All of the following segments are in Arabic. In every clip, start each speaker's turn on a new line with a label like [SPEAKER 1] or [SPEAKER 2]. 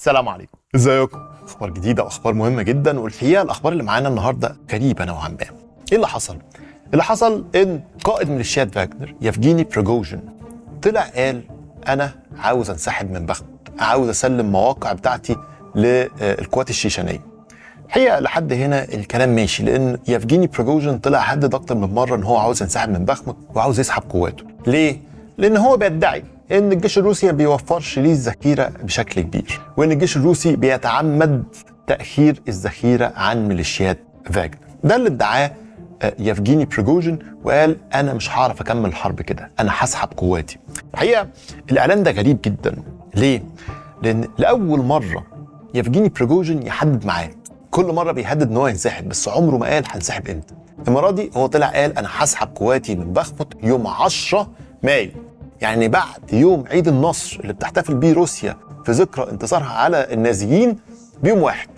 [SPEAKER 1] السلام عليكم ازيكم اخبار جديده واخبار مهمه جدا والحقيقه الاخبار اللي معانا النهارده غريبه نوعا ما ايه اللي حصل اللي حصل ان قائد ميليشيات فاجنر يفجيني بروجوجن طلع قال انا عاوز انسحب من بخموت عاوز اسلم مواقع بتاعتي للقوات الشيشانيه الحقيقه لحد هنا الكلام ماشي لان يفجيني بروجوجن طلع هدد اكتر من مره ان هو عاوز ينسحب من بخمت وعاوز يسحب قواته ليه لان هو بيدعي ان الجيش الروسي ما بيوفرش ليه الذخيره بشكل كبير وان الجيش الروسي بيتعمد تاخير الذخيره عن ميليشيات فاجنر ده اللي ادعاه آه، يفجيني بريجوجين وقال انا مش هعرف اكمل الحرب كده انا هسحب قواتي الحقيقه الاعلان ده غريب جدا ليه لان لاول مره يفجيني بريجوجين يحدد معاه كل مره بيهدد ان هو ينسحب بس عمره ما قال هنسحب امتى المره دي هو طلع قال انا هسحب قواتي من بخفت يوم 10 مايو يعني بعد يوم عيد النصر اللي بتحتفل بيه روسيا في ذكرى انتصارها على النازيين بيوم واحد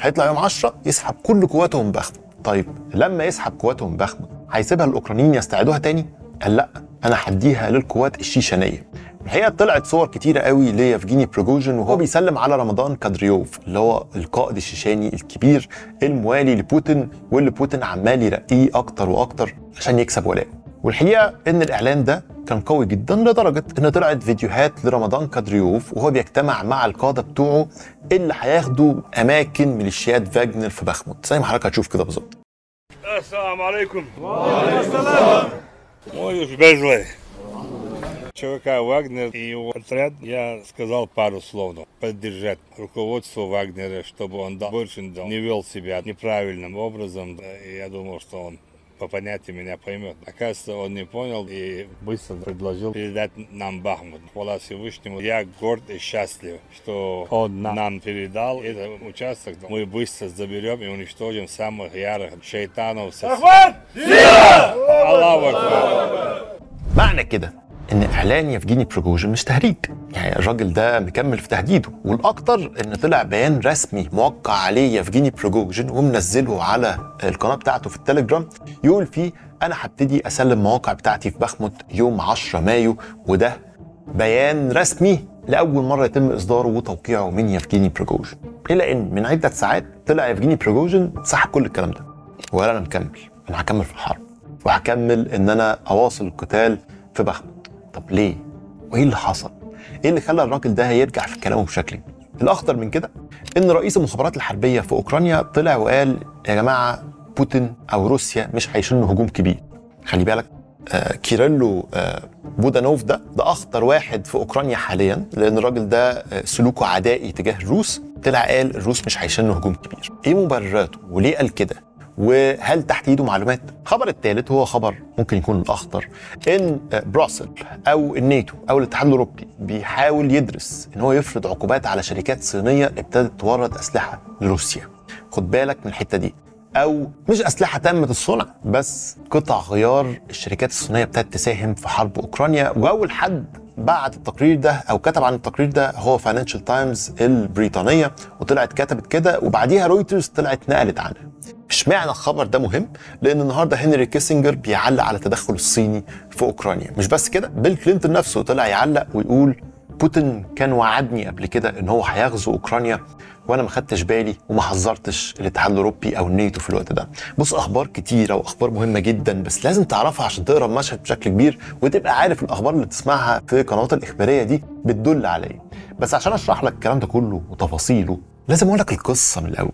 [SPEAKER 1] هيطلع يوم 10 يسحب كل قواتهم بخمة طيب لما يسحب قواتهم بخمة هيسيبها الاوكرانيين يستعيدوها تاني قال لا انا هديها للقوات الشيشانيه الحقيقه طلعت صور كتيره قوي ليفجيني بروجوجين وهو بيسلم على رمضان كادريوف اللي هو القائد الشيشاني الكبير الموالي لبوتين واللي بوتين عمال يرقيه اكتر واكتر عشان يكسب ولاءه والحقيقه ان الاعلان ده كان قوي جدا لدرجه ان طلعت فيديوهات لرمضان كادريوف وهو بيجتمع مع القاده بتوعه اللي هياخدوا اماكن ميليشيات فاجنر في بخموت زي ما حضرتك هتشوف كده بالظبط. السلام عليكم. وعليكم السلام. Мой безлый. ЧВК «Вагнер» и его отряд, я сказал пару слов, поддержать руководство «Вагнера», чтобы он больше не вел себя неправильным образом. я думал, что он по понятию меня поймет. Оказывается, он не понял и быстро предложил передать нам Бахмут. Хвала Всевышнему, я горд и счастлив, что он нам передал этот участок. Мы быстро заберем и уничтожим самых ярых шайтанов. Аллах Акбар! Аллаху. كده ان اعلان يفجيني بروجوجين مش تهريج يعني الراجل ده مكمل في تهديده والاكتر ان طلع بيان رسمي موقع عليه يفجيني بروجوجين ومنزله على القناه بتاعته في التليجرام يقول فيه انا هبتدي اسلم مواقع بتاعتي في بخمت يوم 10 مايو وده بيان رسمي لاول مره يتم اصداره وتوقيعه من يفجيني بروجوجين الى ان من عده ساعات طلع يفجيني بروجوجين سحب كل الكلام ده وقال انا مكمل انا هكمل في الحرب وهكمل ان انا اواصل القتال في بخمت طب ليه؟ وايه اللي حصل؟ ايه اللي خلى الراجل ده يرجع في كلامه بشكل كبير؟ الاخطر من كده ان رئيس المخابرات الحربيه في اوكرانيا طلع وقال يا جماعه بوتين او روسيا مش هيشنوا هجوم كبير خلي بالك آه كيريلو آه بودانوف ده ده اخطر واحد في اوكرانيا حاليا لان الراجل ده آه، سلوكه عدائي تجاه الروس طلع قال الروس مش هيشنوا هجوم كبير ايه مبرراته وليه قال كده وهل تحت ايده معلومات؟ الخبر الثالث هو خبر ممكن يكون الاخطر ان براسل او الناتو او الاتحاد الاوروبي بيحاول يدرس ان هو يفرض عقوبات على شركات صينيه ابتدت تورد اسلحه لروسيا. خد بالك من الحته دي. او مش اسلحه تمت الصنع بس قطع غيار الشركات الصينيه ابتدت تساهم في حرب اوكرانيا واول حد بعت التقرير ده او كتب عن التقرير ده هو فاينانشال تايمز البريطانيه وطلعت كتبت كده وبعديها رويترز طلعت نقلت عنه اشمعنى الخبر ده مهم؟ لان النهارده هنري كيسنجر بيعلق على التدخل الصيني في اوكرانيا، مش بس كده بيل كلينتون نفسه طلع يعلق ويقول بوتين كان وعدني قبل كده ان هو هيغزو اوكرانيا وانا ما خدتش بالي وما حذرتش الاتحاد الاوروبي او النيتو في الوقت ده. بص اخبار كتيره واخبار مهمه جدا بس لازم تعرفها عشان تقرا المشهد بشكل كبير وتبقى عارف الاخبار اللي تسمعها في قنوات الاخباريه دي بتدل على ايه. بس عشان اشرح لك الكلام ده كله وتفاصيله لازم اقول لك القصه من الاول.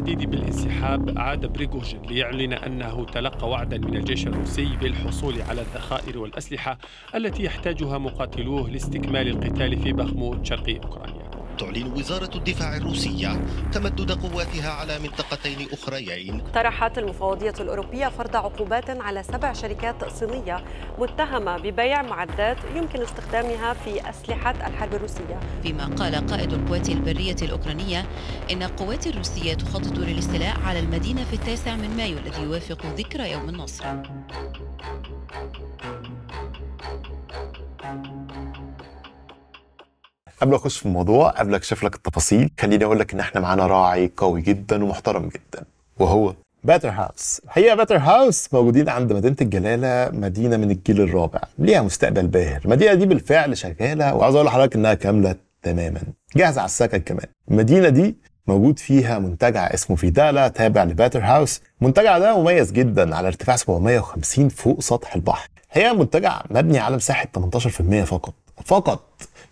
[SPEAKER 1] التهديد بالانسحاب عاد بريغوجين ليعلن أنه تلقى وعدا من الجيش الروسي بالحصول على الذخائر والأسلحة التي يحتاجها مقاتلوه لاستكمال القتال في بخمود شرق أوكرانيا تعلن وزارة الدفاع الروسية تمدد قواتها على منطقتين أخريين طرحت المفوضية الأوروبية فرض عقوبات على سبع شركات صينية متهمة ببيع معدات يمكن استخدامها في أسلحة الحرب الروسية فيما قال قائد القوات البرية الأوكرانية إن القوات الروسية تخطط للاستيلاء على المدينة في التاسع من مايو الذي يوافق ذكرى يوم النصر قبل اخش في الموضوع قبل اكشف لك التفاصيل خليني اقول لك ان احنا معانا راعي قوي جدا ومحترم جدا وهو باتر هاوس الحقيقه باتر هاوس موجودين عند مدينه الجلاله مدينه من الجيل الرابع ليها مستقبل باهر المدينه دي بالفعل شغاله وعاوز اقول لحضرتك انها كامله تماما جاهزه على السكن كمان المدينه دي موجود فيها منتجع اسمه فيدالا تابع لباتر هاوس المنتجع ده مميز جدا على ارتفاع 750 فوق سطح البحر هي منتجع مبني على مساحه 18% فقط فقط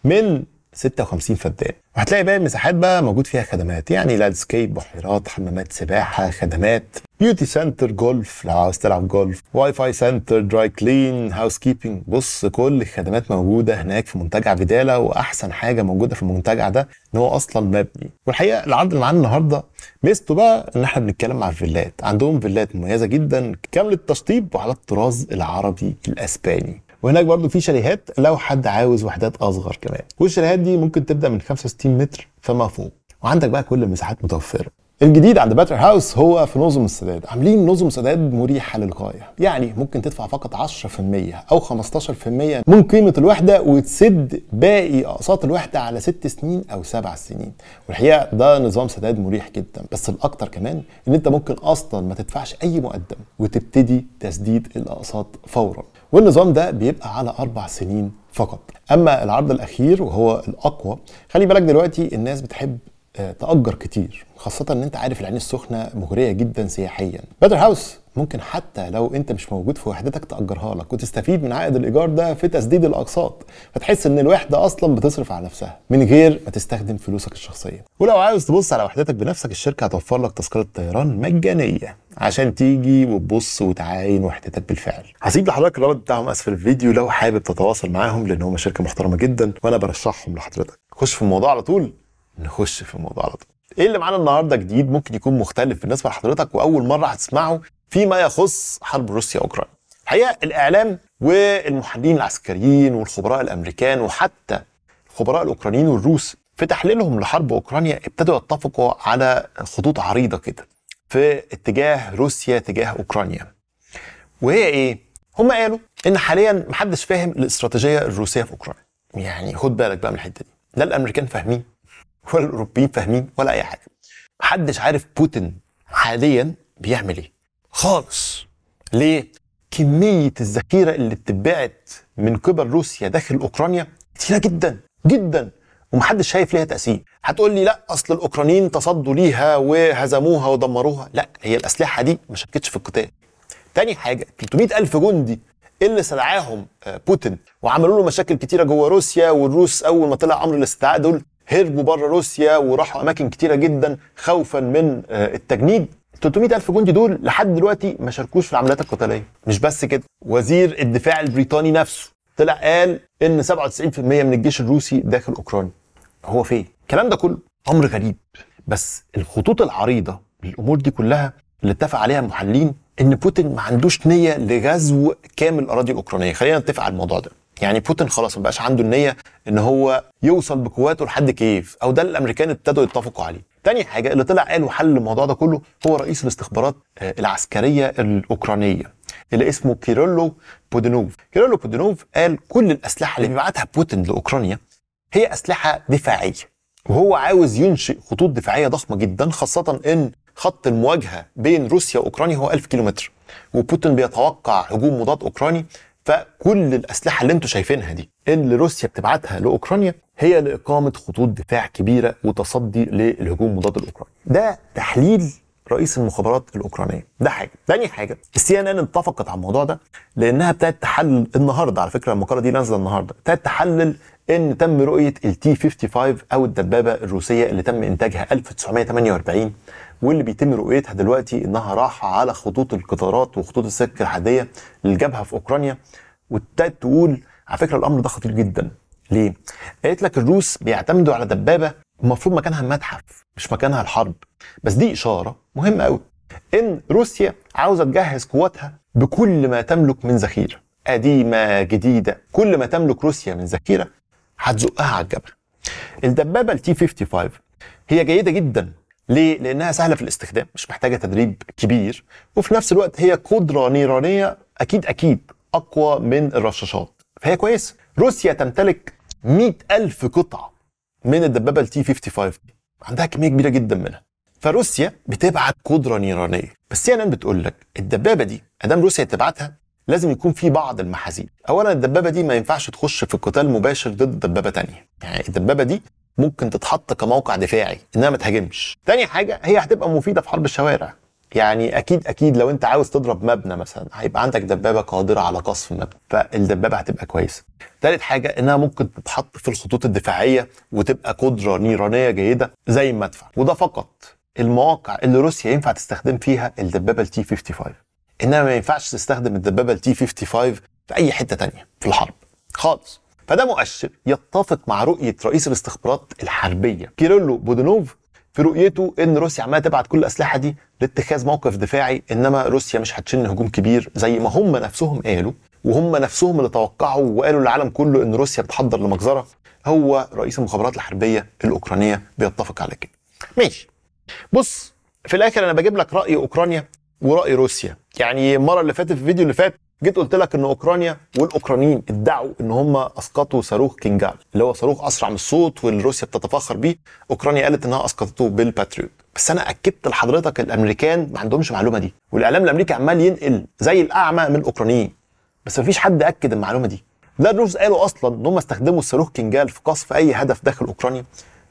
[SPEAKER 1] من 56 فدان وهتلاقي باقي المساحات بقى موجود فيها خدمات يعني لاندسكيب بحيرات حمامات سباحه خدمات بيوتي سنتر جولف لو عاوز تلعب جولف واي فاي سنتر دراي كلين هاوس كيبنج بص كل الخدمات موجوده هناك في منتجع بداله واحسن حاجه موجوده في المنتجع ده ان هو اصلا مبني والحقيقه العرض اللي معانا النهارده ميزته بقى ان احنا بنتكلم مع الفيلات عندهم فيلات مميزه جدا كامل التشطيب وعلى الطراز العربي الاسباني وهناك برضو في شاليهات لو حد عاوز وحدات اصغر كمان والشاليهات دي ممكن تبدا من 65 متر فما فوق وعندك بقى كل المساحات متوفره الجديد عند باتر هاوس هو في نظم السداد عاملين نظم سداد مريحه للغايه يعني ممكن تدفع فقط 10% او 15% من قيمه الوحده وتسد باقي اقساط الوحده على 6 سنين او 7 سنين والحقيقه ده نظام سداد مريح جدا بس الاكتر كمان ان انت ممكن اصلا ما تدفعش اي مقدم وتبتدي تسديد الاقساط فورا والنظام ده بيبقى على أربع سنين فقط أما العرض الأخير وهو الأقوى خلي بالك دلوقتي الناس بتحب آه، تأجر كتير خاصة إن أنت عارف العين السخنة مغرية جدا سياحيا باتر هاوس ممكن حتى لو انت مش موجود في وحدتك تاجرها لك وتستفيد من عائد الايجار ده في تسديد الاقساط فتحس ان الوحده اصلا بتصرف على نفسها من غير ما تستخدم فلوسك الشخصيه ولو عاوز تبص على وحدتك بنفسك الشركه هتوفر لك تذكره طيران مجانيه عشان تيجي وتبص وتعاين وحدتك بالفعل هسيب لحضرتك الرابط بتاعهم اسفل الفيديو لو حابب تتواصل معاهم لان هم شركه محترمه جدا وانا برشحهم لحضرتك خش في الموضوع على طول نخش في الموضوع على طول ايه اللي معانا النهارده جديد ممكن يكون مختلف بالنسبه لحضرتك واول مره هتسمعه فيما يخص حرب روسيا أوكرانيا الحقيقة الإعلام والمحللين العسكريين والخبراء الأمريكان وحتى الخبراء الأوكرانيين والروس في تحليلهم لحرب أوكرانيا ابتدوا يتفقوا على خطوط عريضة كده في اتجاه روسيا تجاه أوكرانيا وهي إيه؟ هم قالوا إن حاليا محدش فاهم الاستراتيجية الروسية في أوكرانيا يعني خد بالك بقى من الحتة دي لا الأمريكان فاهمين ولا الأوروبيين فاهمين ولا أي حاجة محدش عارف بوتين حاليا بيعمل إيه خالص ليه؟ كمية الذخيرة اللي بتتباعت من قبل روسيا داخل أوكرانيا كتيرة جدا جدا ومحدش شايف ليها تأثير هتقول لي لا أصل الأوكرانيين تصدوا ليها وهزموها ودمروها لا هي الأسلحة دي ما شاركتش في القتال تاني حاجة 300 ألف جندي اللي استدعاهم آه، بوتين وعملوا له مشاكل كتيرة جوه روسيا والروس أول ما طلع أمر الاستدعاء دول هربوا بره روسيا وراحوا أماكن كتيرة جدا خوفا من آه، التجنيد 300000 جندي دول لحد دلوقتي ما شاركوش في العمليات القتاليه مش بس كده وزير الدفاع البريطاني نفسه طلع قال ان 97% من الجيش الروسي داخل اوكرانيا هو فين الكلام ده كله امر غريب بس الخطوط العريضه للامور دي كلها اللي اتفق عليها المحللين ان بوتين ما عندوش نيه لغزو كامل الاراضي الاوكرانيه خلينا نتفق على الموضوع ده يعني بوتين خلاص ما بقاش عنده النيه ان هو يوصل بقواته لحد كييف او ده اللي الامريكان ابتدوا يتفقوا عليه تاني حاجة اللي طلع قال وحل الموضوع ده كله هو رئيس الاستخبارات آه، العسكرية الأوكرانية اللي اسمه كيرولو بودينوف كيرولو بودينوف قال كل الأسلحة اللي بيبعتها بوتين لأوكرانيا هي أسلحة دفاعية وهو عاوز ينشئ خطوط دفاعية ضخمة جدا خاصة إن خط المواجهة بين روسيا وأوكرانيا هو 1000 كيلومتر وبوتين بيتوقع هجوم مضاد أوكراني فكل الاسلحه اللي انتم شايفينها دي اللي روسيا بتبعتها لاوكرانيا هي لاقامه خطوط دفاع كبيره وتصدي للهجوم مضاد الاوكراني. ده تحليل رئيس المخابرات الاوكرانيه ده حاجه تاني حاجه السي ان ان اتفقت على الموضوع ده لانها ابتدت تحلل النهارده على فكره المقاله دي نازله النهارده ابتدت تحلل ان تم رؤيه التي 55 او الدبابه الروسيه اللي تم انتاجها 1948 واللي بيتم رؤيتها دلوقتي انها راحه على خطوط القطارات وخطوط السكه الحديديه للجبهه في اوكرانيا وابتدت تقول على فكره الامر ده خطير جدا ليه؟ قالت لك الروس بيعتمدوا على دبابه المفروض مكانها المتحف مش مكانها الحرب بس دي اشاره مهمه قوي ان روسيا عاوزه تجهز قواتها بكل ما تملك من ذخيره قديمه جديده كل ما تملك روسيا من ذخيره هتزقها على الجبهه الدبابه التي 55 هي جيده جدا ليه؟ لانها سهله في الاستخدام مش محتاجه تدريب كبير وفي نفس الوقت هي قدره نيرانيه اكيد اكيد اقوى من الرشاشات فهي كويسه روسيا تمتلك مئة ألف قطعة من الدبابة التي 55 دي عندها كمية كبيرة جدا منها فروسيا بتبعت قدرة نيرانية بس سي ان ان بتقول لك الدبابة دي ادام روسيا تبعتها لازم يكون في بعض المحاذير اولا الدبابة دي ما ينفعش تخش في قتال مباشر ضد دبابة تانية يعني الدبابة دي ممكن تتحط كموقع دفاعي انها ما تهاجمش تاني حاجه هي هتبقى مفيده في حرب الشوارع يعني اكيد اكيد لو انت عاوز تضرب مبنى مثلا هيبقى عندك دبابه قادره على قصف مبنى فالدبابه هتبقى كويسه تالت حاجه انها ممكن تتحط في الخطوط الدفاعيه وتبقى قدره نيرانيه جيده زي المدفع وده فقط المواقع اللي روسيا ينفع تستخدم فيها الدبابه التي 55 انما ما ينفعش تستخدم الدبابه التي 55 في اي حته تانية في الحرب خالص فده مؤشر يتفق مع رؤيه رئيس الاستخبارات الحربيه كيرلو بودنوف في رؤيته ان روسيا عماله تبعت كل الاسلحه دي لاتخاذ موقف دفاعي انما روسيا مش هتشن هجوم كبير زي ما هم نفسهم قالوا وهم نفسهم اللي توقعوا وقالوا للعالم كله ان روسيا بتحضر لمجزره هو رئيس المخابرات الحربيه الاوكرانيه بيتفق على كده. ماشي. بص في الاخر انا بجيب لك راي اوكرانيا وراي روسيا يعني المره اللي فاتت في الفيديو اللي فات جيت قلت لك ان اوكرانيا والاوكرانيين ادعوا ان هم اسقطوا صاروخ كينجال اللي هو صاروخ اسرع من الصوت والروسيا بتتفاخر بيه اوكرانيا قالت انها اسقطته بالباتريوت بس انا اكدت لحضرتك الامريكان ما عندهمش المعلومه دي والاعلام الامريكي عمال ينقل زي الاعمى من الاوكرانيين بس ما فيش حد اكد المعلومه دي لا الروس قالوا اصلا ان هم استخدموا الصاروخ كينجال في قصف اي هدف داخل اوكرانيا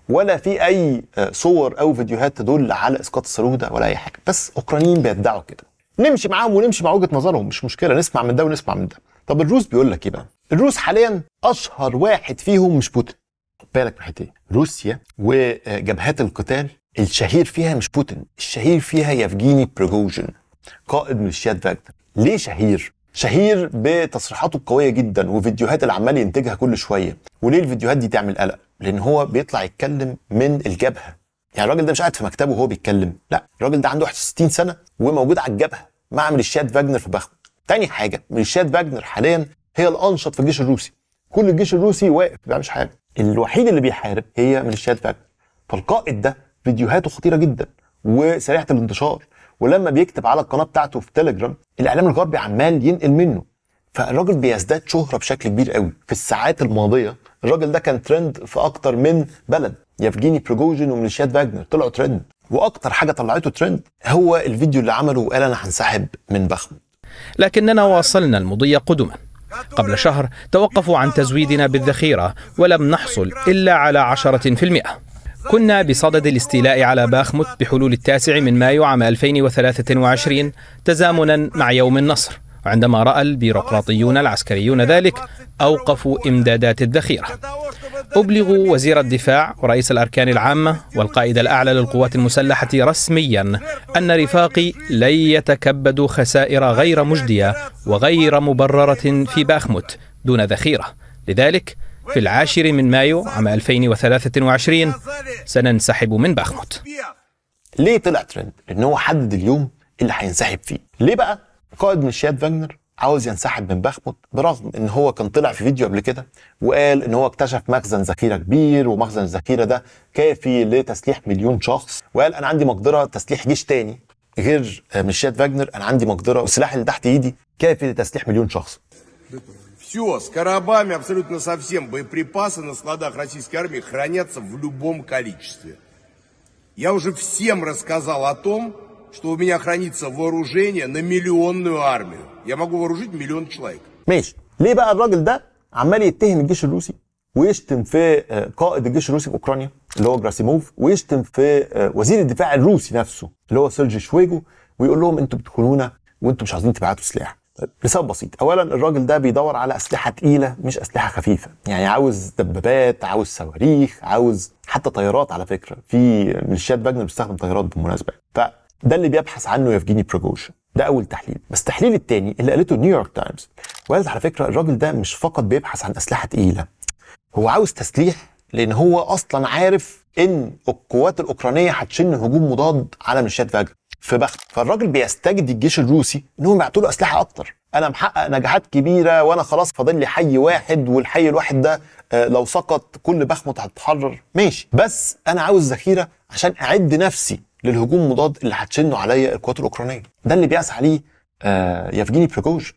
[SPEAKER 1] ولا في اي صور او فيديوهات تدل على اسقاط الصاروخ ده ولا اي حاجه بس اوكرانيين بيدعوا كده نمشي معاهم ونمشي مع وجهه نظرهم مش مشكله نسمع من ده ونسمع من ده طب الروس بيقول لك ايه بقى الروس حاليا اشهر واحد فيهم مش بوتين خد بالك من حته روسيا وجبهات القتال الشهير فيها مش بوتين الشهير فيها يفجيني بريجوجين قائد ميليشيات فاجنر ليه شهير شهير بتصريحاته القويه جدا وفيديوهات اللي عمال ينتجها كل شويه وليه الفيديوهات دي تعمل قلق لان هو بيطلع يتكلم من الجبهه يعني الراجل ده مش قاعد في مكتبه وهو بيتكلم لا الراجل ده عنده 61 سنه وموجود على الجبهه مع ميليشيات فاجنر في بخمود تاني حاجه ميليشيات فاجنر حاليا هي الانشط في الجيش الروسي كل الجيش الروسي واقف ما بيعملش حاجه الوحيد اللي بيحارب هي ميليشيات فاجنر فالقائد ده فيديوهاته خطيره جدا وسريعه الانتشار ولما بيكتب على القناه بتاعته في تليجرام الاعلام الغربي عمال ينقل منه فالراجل بيزداد شهره بشكل كبير قوي في الساعات الماضيه الراجل ده كان ترند في اكتر من بلد يفجيني بروجوجين وميليشيات فاجنر طلعوا ترند واكتر حاجه طلعته ترند هو الفيديو اللي عمله وقال انا هنسحب من بخمت لكننا واصلنا المضي قدما قبل شهر توقفوا عن تزويدنا بالذخيرة ولم نحصل إلا على عشرة في المئة كنا بصدد الاستيلاء على باخمت بحلول التاسع من مايو عام 2023 تزامنا مع يوم النصر وعندما رأى البيروقراطيون العسكريون ذلك أوقفوا إمدادات الذخيرة أبلغوا وزير الدفاع ورئيس الأركان العامة والقائد الأعلى للقوات المسلحة رسميا أن رفاقي لن يتكبدوا خسائر غير مجدية وغير مبررة في باخمت دون ذخيرة لذلك في العاشر من مايو عام 2023 سننسحب من باخموت ليه طلع ترند ان هو حدد اليوم اللي هينسحب فيه ليه بقى قائد ميليشيات فاجنر عاوز ينسحب من بخمت برغم ان هو كان طلع في فيديو قبل كده وقال ان هو اكتشف مخزن ذخيره كبير ومخزن الذخيره ده كافي لتسليح مليون شخص وقال انا عندي مقدره تسليح جيش تاني غير ميليشيات فاجنر انا عندي مقدره والسلاح اللي تحت ايدي كافي لتسليح مليون شخص Все, с коробами абсолютно совсем. Боеприпасы на складах российской армии хранятся в любом количестве. Я уже всем рассказал о том, что у меня хранится вооружение на миллионную армию. Я могу вооружить миллион человек. ماشي ليه بقى الراجل ده عمال يتهم الجيش الروسي ويشتم في آه، قائد الجيش الروسي في اوكرانيا اللي هو جراسيموف ويشتم في آه، وزير الدفاع الروسي نفسه اللي هو سيرجي شويجو ويقول لهم انتوا بتخونونا وانتوا مش عايزين تبعتوا سلاح لسبب طيب، بسيط اولا الراجل ده بيدور على اسلحه تقيله مش اسلحه خفيفه يعني عاوز دبابات عاوز صواريخ عاوز حتى طيارات على فكره في ميليشيات فاجنر بتستخدم طيارات بالمناسبه ف ده اللي بيبحث عنه يفجيني بروجوشن ده اول تحليل بس التحليل الثاني اللي قالته نيويورك تايمز وقالت على فكره الراجل ده مش فقط بيبحث عن اسلحه تقيله هو عاوز تسليح لان هو اصلا عارف ان القوات الاوكرانيه هتشن هجوم مضاد على ميليشيات فاجر في بخت فالراجل بيستجدي الجيش الروسي انهم يبعتوا له اسلحه اكتر انا محقق نجاحات كبيره وانا خلاص فاضل لي حي واحد والحي الواحد ده آه، لو سقط كل بخمت هتتحرر ماشي بس انا عاوز ذخيره عشان اعد نفسي للهجوم المضاد اللي هتشنه عليا القوات الاوكرانيه ده اللي بيعس عليه آه يفجيني بروجوجن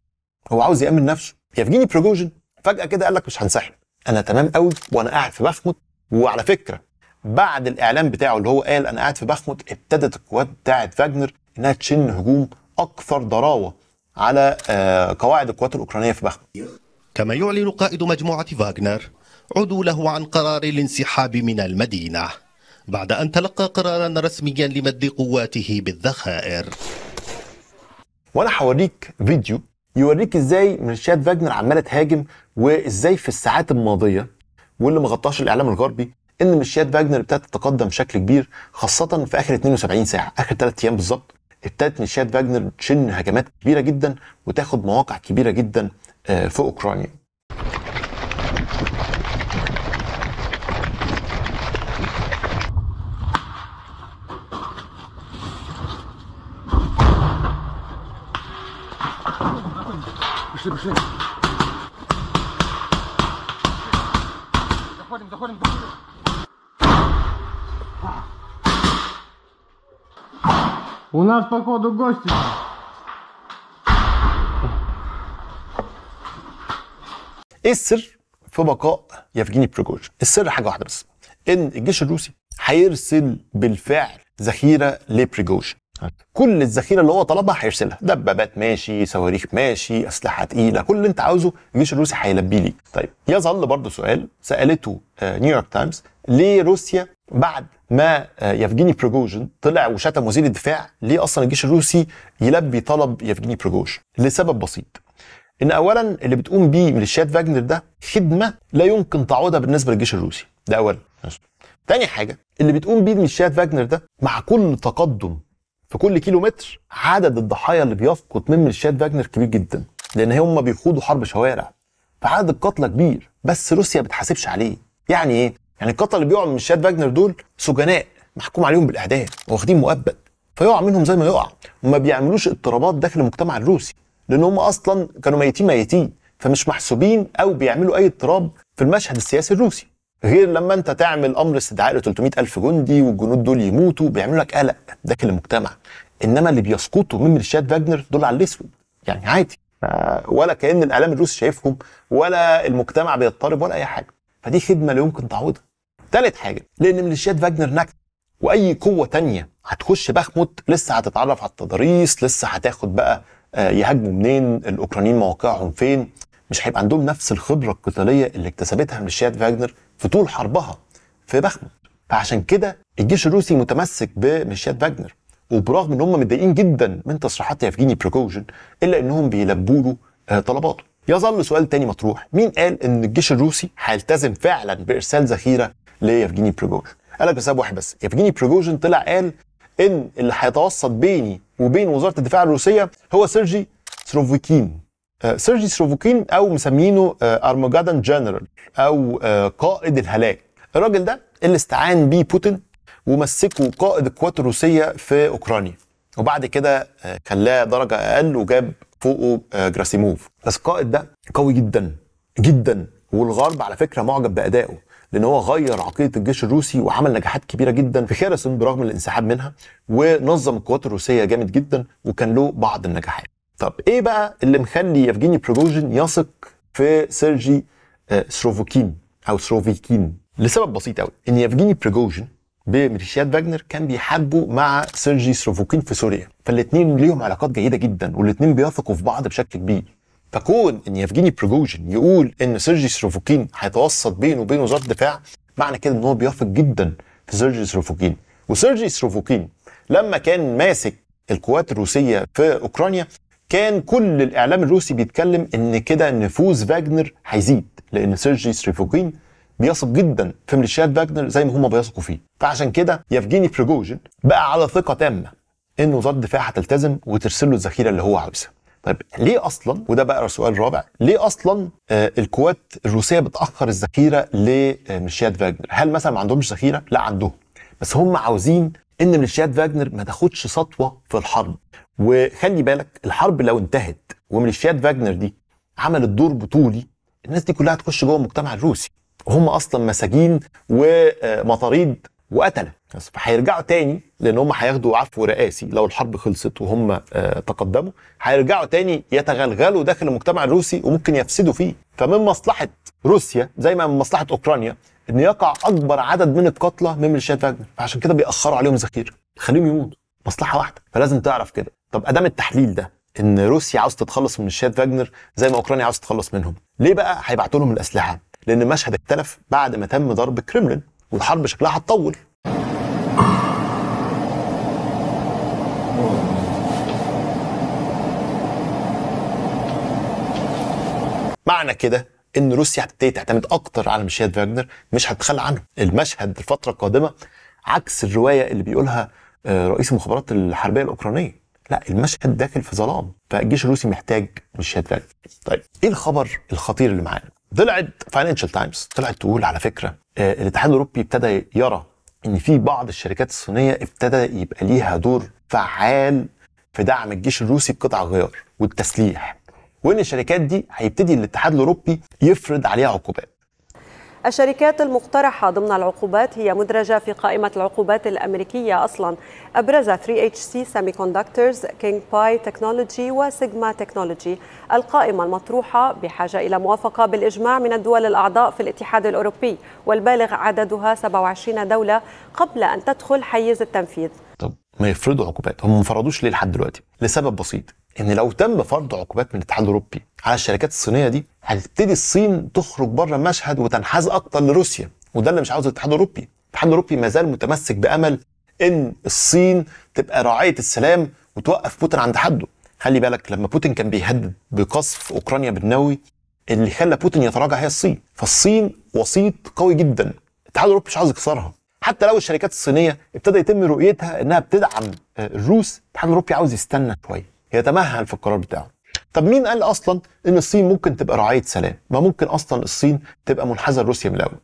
[SPEAKER 1] هو عاوز يامن نفسه يفجيني بروجوجن فجاه كده قال لك مش هنسحب انا تمام قوي وانا قاعد في بخمت وعلى فكره بعد الاعلان بتاعه اللي هو قال انا قاعد في بخمت ابتدت القوات بتاعه فاجنر انها تشن هجوم اكثر ضراوه على آه قواعد القوات الاوكرانيه في بخمت كما يعلن قائد مجموعه فاغنر عدوله عن قرار الانسحاب من المدينه بعد أن تلقى قرارا رسميا لمد قواته بالذخائر وأنا هوريك فيديو يوريك ازاي ميليشيات فاجنر عماله تهاجم وازاي في الساعات الماضيه واللي مغطاش الاعلام الغربي ان ميليشيات فاجنر ابتدت تتقدم بشكل كبير خاصه في اخر 72 ساعه اخر 3 ايام بالظبط ابتدت ميليشيات فاجنر تشن هجمات كبيره جدا وتاخد مواقع كبيره جدا آه، في اوكرانيا Пошли, пошли. Заходим, заходим, заходим. У нас, походу, гости. ايه السر في بقاء يفجيني بروجوجين؟ السر حاجه واحده بس ان الجيش الروسي هيرسل بالفعل ذخيره لبريجوجين كل الذخيره اللي هو طلبها هيرسلها دبابات ماشي صواريخ ماشي اسلحه تقيله كل اللي انت عاوزه الجيش الروسي هيلبيه ليك طيب يظل برضه سؤال سالته نيويورك آه، تايمز ليه روسيا بعد ما آه، يفجيني بروجوجن طلع وشتم وزير الدفاع ليه اصلا الجيش الروسي يلبي طلب يفجيني بروجوجن لسبب بسيط ان اولا اللي بتقوم بيه ميليشيات فاجنر ده خدمه لا يمكن تعوضها بالنسبه للجيش الروسي ده اولا تاني حاجه اللي بتقوم بيه ميليشيات فاجنر ده مع كل تقدم في كل كيلو متر عدد الضحايا اللي بيسقط من ميليشيات فاجنر كبير جدا لان هم بيخوضوا حرب شوارع فعدد القتلى كبير بس روسيا بتحاسبش عليه يعني ايه يعني القتلى اللي بيقعوا من ميليشيات فاجنر دول سجناء محكوم عليهم بالاعدام واخدين مؤبد فيقع منهم زي ما يقع وما بيعملوش اضطرابات داخل المجتمع الروسي لان هم اصلا كانوا ميتين ميتين فمش محسوبين او بيعملوا اي اضطراب في المشهد السياسي الروسي غير لما انت تعمل امر استدعاء ل 300000 الف جندي والجنود دول يموتوا بيعملوا لك قلق داخل المجتمع انما اللي بيسقطوا من ميليشيات فاجنر دول على الاسود يعني عادي ولا كان الاعلام الروسي شايفهم ولا المجتمع بيضطرب ولا اي حاجه فدي خدمه لا يمكن تعويضها ثالث حاجه لان ميليشيات فاجنر نكت واي قوه تانية هتخش بخموت لسه هتتعرف على التضاريس لسه هتاخد بقى آه، يهاجموا منين الاوكرانيين مواقعهم فين مش هيبقى عندهم نفس الخبره القتاليه اللي اكتسبتها ميليشيات فاجنر في طول حربها في بخمود فعشان كده الجيش الروسي متمسك بميليشيات فاجنر وبرغم ان هم متضايقين جدا من تصريحات يفجيني بروكوجن الا انهم بيلبوا له آه، طلباته يظل سؤال تاني مطروح مين قال ان الجيش الروسي هيلتزم فعلا بارسال ذخيره ليفجيني بروجوجين قال لك بسبب واحد بس يفجيني بروجوجين طلع قال ان اللي هيتوسط بيني وبين وزاره الدفاع الروسيه هو سيرجي سروفيكين آه، سيرجي سروفوكين او مسمينه ارمجادن آه، جنرال او آه، قائد الهلاك الراجل ده اللي استعان بيه بوتين ومسكه قائد القوات الروسيه في اوكرانيا وبعد كده خلاه درجه اقل وجاب فوقه جراسيموف بس القائد ده قوي جدا جدا والغرب على فكره معجب بادائه لان هو غير عقيده الجيش الروسي وعمل نجاحات كبيره جدا في خيرسون برغم الانسحاب منها ونظم القوات الروسيه جامد جدا وكان له بعض النجاحات طب ايه بقى اللي مخلي يفجيني بروجوجين يثق في سيرجي آه، سروفوكين او سروفيكين لسبب بسيط قوي ان يفجيني بروجوجين بميليشيات فاجنر كان بيحبوا مع سيرجي سروفوكين في سوريا فالاثنين ليهم علاقات جيده جدا والاثنين بيثقوا في بعض بشكل كبير فكون ان يفجيني بروجوجين يقول ان سيرجي سروفوكين هيتوسط بينه وبين وزاره الدفاع معنى كده ان هو بيثق جدا في سيرجي سروفوكين وسيرجي سروفوكين لما كان ماسك القوات الروسيه في اوكرانيا كان كل الاعلام الروسي بيتكلم ان كده نفوذ فاجنر هيزيد لان سيرجي سريفوكين بيثق جدا في ميليشيات فاجنر زي ما هم بيثقوا فيه فعشان كده يفجيني بريجوجين بقى على ثقه تامه ان وزاره الدفاع هتلتزم وترسل له الذخيره اللي هو عاوزها طيب ليه اصلا وده بقى سؤال رابع ليه اصلا آه القوات الروسيه بتاخر الذخيره لميليشيات فاجنر هل مثلا ما عندهمش ذخيره لا عندهم بس هم عاوزين ان ميليشيات فاجنر ما تاخدش سطوه في الحرب وخلي بالك الحرب لو انتهت وميليشيات فاجنر دي عملت دور بطولي الناس دي كلها هتخش جوه المجتمع الروسي وهم اصلا مساجين ومطاريد وقتله فهيرجعوا تاني لان هم هياخدوا عفو رئاسي لو الحرب خلصت وهم آه، تقدموا هيرجعوا تاني يتغلغلوا داخل المجتمع الروسي وممكن يفسدوا فيه فمن مصلحه روسيا زي ما من مصلحه اوكرانيا ان يقع اكبر عدد من القتلى من ميليشيات فاجنر فعشان كده بيأخروا عليهم ذخيره خليهم يموتوا مصلحه واحده فلازم تعرف كده طب ادام التحليل ده ان روسيا عاوز تتخلص من الشات فاجنر زي ما اوكرانيا عاوز تتخلص منهم ليه بقى هيبعتوا لهم الاسلحه لان المشهد اختلف بعد ما تم ضرب الكرملين والحرب شكلها هتطول معنى كده ان روسيا هتبتدي تعتمد اكتر على ميليشيات فاجنر مش هتتخلى عنهم المشهد الفتره القادمه عكس الروايه اللي بيقولها آه، رئيس المخابرات الحربيه الاوكرانيه لا المشهد داخل في ظلام فالجيش الروسي محتاج مش فعلا طيب ايه الخبر الخطير اللي معانا طلعت فاينانشال تايمز طلعت تقول على فكره آه الاتحاد الاوروبي ابتدى يرى ان في بعض الشركات الصينيه ابتدى يبقى ليها دور فعال في دعم الجيش الروسي بقطع الغيار والتسليح وان الشركات دي هيبتدي الاتحاد الاوروبي يفرض عليها عقوبات الشركات المقترحة ضمن العقوبات هي مدرجة في قائمة العقوبات الأمريكية أصلا أبرز 3HC Semiconductors, King Pie Technology وسيجما Technology القائمة المطروحة بحاجة إلى موافقة بالإجماع من الدول الأعضاء في الاتحاد الأوروبي والبالغ عددها 27 دولة قبل أن تدخل حيز التنفيذ طب ما يفرضوا عقوبات هم ما ليه لحد دلوقتي لسبب بسيط ان لو تم فرض عقوبات من الاتحاد الاوروبي على الشركات الصينيه دي هتبتدي الصين تخرج بره المشهد وتنحاز اكتر لروسيا وده اللي مش عاوزه الاتحاد الاوروبي الاتحاد الاوروبي ما زال متمسك بامل ان الصين تبقى راعيه السلام وتوقف بوتين عند حده خلي بالك لما بوتين كان بيهدد بقصف اوكرانيا بالنووي اللي خلى بوتين يتراجع هي الصين فالصين وسيط قوي جدا الاتحاد الاوروبي مش عاوز يكسرها حتى لو الشركات الصينيه ابتدى يتم رؤيتها انها بتدعم آه، الروس الاتحاد الاوروبي عاوز يستنى شويه يتمهل في القرار بتاعه طب مين قال اصلا ان الصين ممكن تبقى راعيه سلام ما ممكن اصلا الصين تبقى منحازه لروسيا من الاول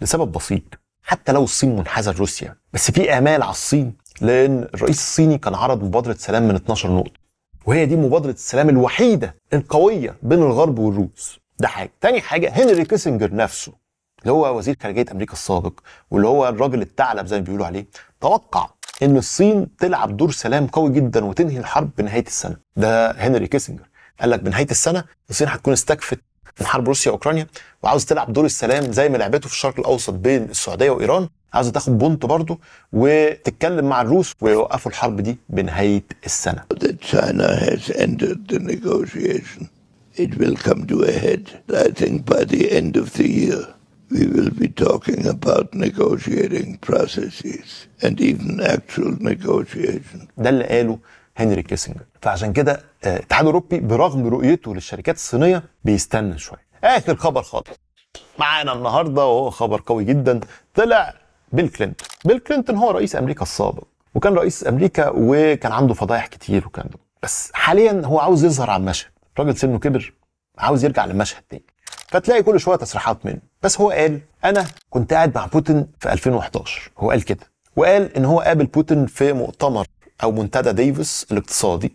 [SPEAKER 1] لسبب بسيط حتى لو الصين منحازه لروسيا بس في امال على الصين لان الرئيس الصيني كان عرض مبادره سلام من 12 نقطه وهي دي مبادره السلام الوحيده القويه بين الغرب والروس ده حاجه تاني حاجه هنري كيسنجر نفسه اللي هو وزير خارجيه امريكا السابق واللي هو الراجل الثعلب زي ما بيقولوا عليه توقع ان الصين تلعب دور سلام قوي جدا وتنهي الحرب بنهايه السنه ده هنري كيسنجر قال لك بنهايه السنه الصين هتكون استكفت من حرب روسيا واوكرانيا وعاوز تلعب دور السلام زي ما لعبته في الشرق الاوسط بين السعوديه وايران عاوزه تاخد بونت برضه وتتكلم مع الروس ويوقفوا الحرب دي بنهايه السنه. China has the negotiation. It will come to a head, I think, by the end of the year. we will be talking about negotiating processes and even actual negotiation. ده اللي قاله هنري كيسنجر فعشان كده آه، الاتحاد الاوروبي برغم رؤيته للشركات الصينيه بيستنى شويه اخر خبر خالص معانا النهارده وهو خبر قوي جدا طلع بيل كلينتون بيل كلينتون هو رئيس امريكا السابق وكان رئيس امريكا وكان عنده فضايح كتير وكان ده بس حاليا هو عاوز يظهر على المشهد راجل سنه كبر عاوز يرجع للمشهد تاني فتلاقي كل شويه تصريحات منه بس هو قال انا كنت قاعد مع بوتين في 2011 هو قال كده وقال ان هو قابل بوتين في مؤتمر او منتدى ديفيس الاقتصادي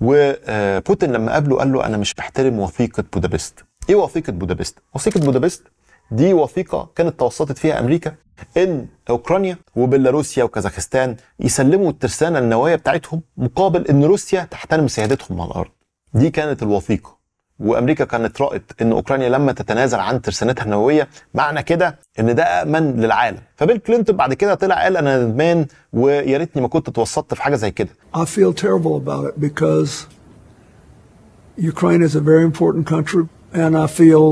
[SPEAKER 1] وبوتين لما قابله قال له انا مش بحترم وثيقه بودابست ايه وثيقه بودابست وثيقه بودابست دي وثيقه كانت توسطت فيها امريكا ان اوكرانيا وبيلاروسيا وكازاخستان يسلموا الترسانه النوويه بتاعتهم مقابل ان روسيا تحترم سيادتهم على الارض دي كانت الوثيقه وامريكا كانت رأت ان اوكرانيا لما تتنازل عن ترسانتها النوويه معنى كده ان ده امن للعالم فبيل كلينتون بعد كده طلع قال انا ندمان ويا ريتني ما كنت اتوسطت في حاجه زي كده I feel terrible about it because Ukraine is a very important country and I feel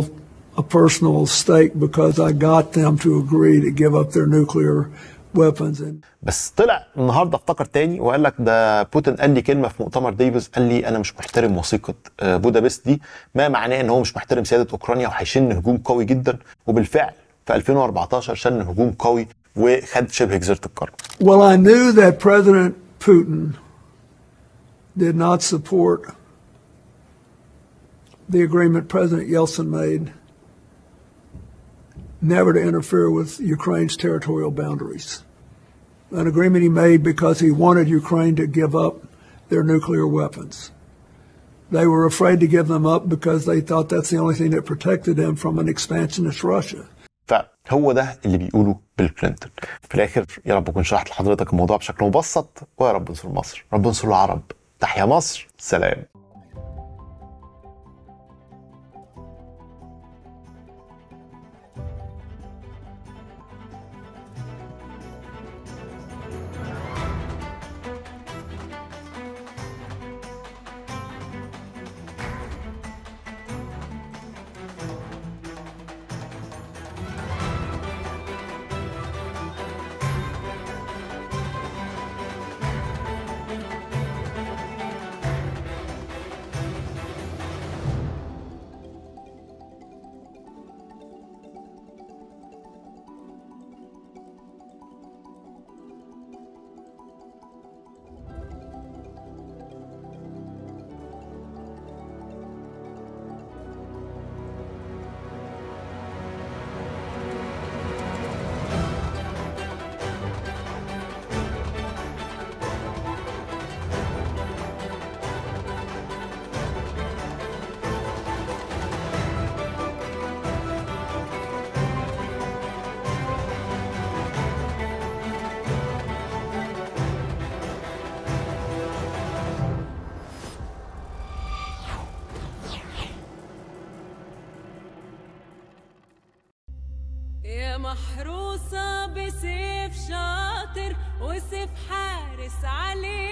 [SPEAKER 1] a personal stake because I got them to agree to give up their nuclear بس طلع النهارده افتكر تاني وقال لك ده بوتين قال لي كلمه في مؤتمر ديفيز قال لي انا مش محترم وثيقه آه، بودابست دي ما معناه ان هو مش محترم سياده اوكرانيا وهيشن هجوم قوي جدا وبالفعل في 2014 شن هجوم قوي وخد شبه جزيره القرن. Well I knew that President Putin did not support the agreement President Yeltsin made never to interfere with Ukraine's territorial boundaries. An agreement he made because he wanted Ukraine to give up their nuclear weapons. They were afraid to give them up because they thought that's the only thing that protected them from an expansionist Russia. فهو ده اللي بيقوله بيل كلينتون في الاخر يا رب اكون شرحت لحضرتك الموضوع بشكل مبسط ويا رب انصر مصر رب انصر العرب تحيا مصر سلام يا محروسة بسيف شاطر وسيف حارس عليه